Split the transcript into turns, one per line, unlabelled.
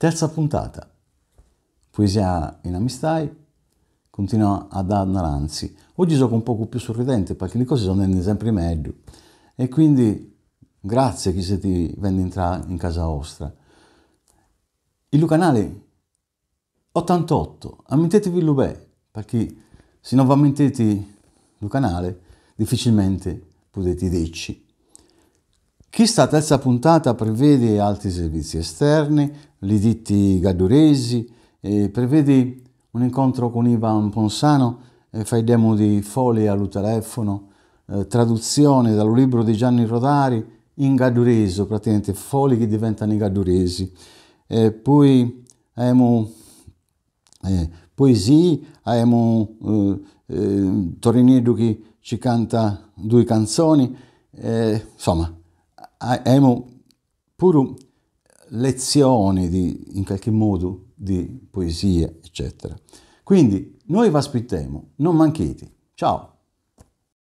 Terza puntata. Poesia in Amistai continua ad andaranzi. Oggi gioco un poco più sorridente perché le cose sono sempre meglio. E quindi grazie a chi siete venuti entrare in casa vostra. Il canale 88, ammettetevi il Lubè, perché se non vi ammettete il canale difficilmente potete dirci Chissà terza puntata prevede altri servizi esterni, gli ditti gaduresi, prevede un incontro con Ivan Ponsano, eh, fai demo di Folia allo telefono, eh, traduzione dal libro di Gianni Rodari in gaddureso, praticamente Foli che diventano i gadduresi. Eh, poi abbiamo eh, poesie, abbiamo eh, eh, Torinedu che ci canta due canzoni, insomma abbiamo ah, pure lezioni di, in qualche modo di poesia, eccetera. Quindi noi vi aspettiamo, non manchate. Ciao!